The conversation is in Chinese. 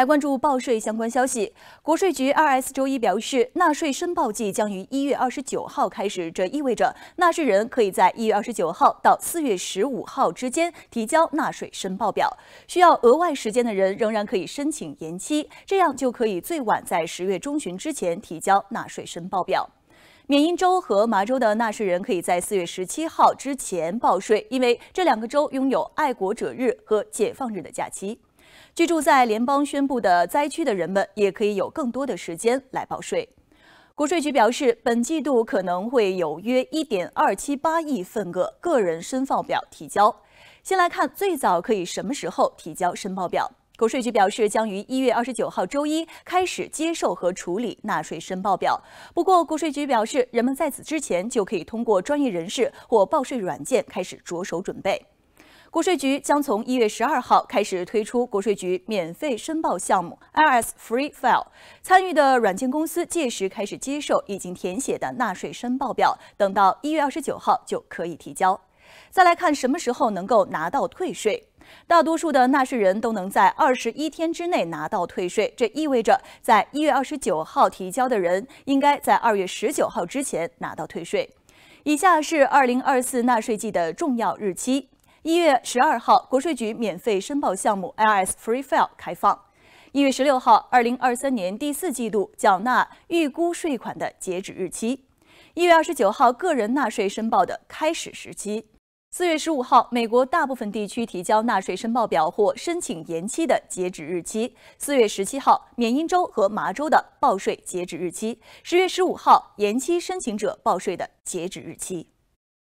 来关注报税相关消息。国税局 2S 周一表示，纳税申报季将于一月二十九号开始，这意味着纳税人可以在一月二十九号到四月十五号之间提交纳税申报表。需要额外时间的人仍然可以申请延期，这样就可以最晚在十月中旬之前提交纳税申报表。缅因州和麻州的纳税人可以在四月十七号之前报税，因为这两个州拥有爱国者日和解放日的假期。居住在联邦宣布的灾区的人们也可以有更多的时间来报税。国税局表示，本季度可能会有约1.278亿份个个人申报表提交。先来看最早可以什么时候提交申报表。国税局表示，将于1月29号周一开始接受和处理纳税申报表。不过，国税局表示，人们在此之前就可以通过专业人士或报税软件开始着手准备。国税局将从一月十二号开始推出国税局免费申报项目 （IRS Free File），参与的软件公司届时开始接受已经填写的纳税申报表，等到一月二十九号就可以提交。再来看什么时候能够拿到退税，大多数的纳税人都能在二十一天之内拿到退税，这意味着在一月二十九号提交的人应该在二月十九号之前拿到退税。以下是二零二四纳税季的重要日期。一月十二号，国税局免费申报项目 IRS Free File 开放。一月十六号，二零二三年第四季度缴纳预估税款的截止日期。一月二十九号，个人纳税申报的开始时期。四月十五号，美国大部分地区提交纳税申报表或申请延期的截止日期。四月十七号，缅因州和麻州的报税截止日期。十月十五号，延期申请者报税的截止日期。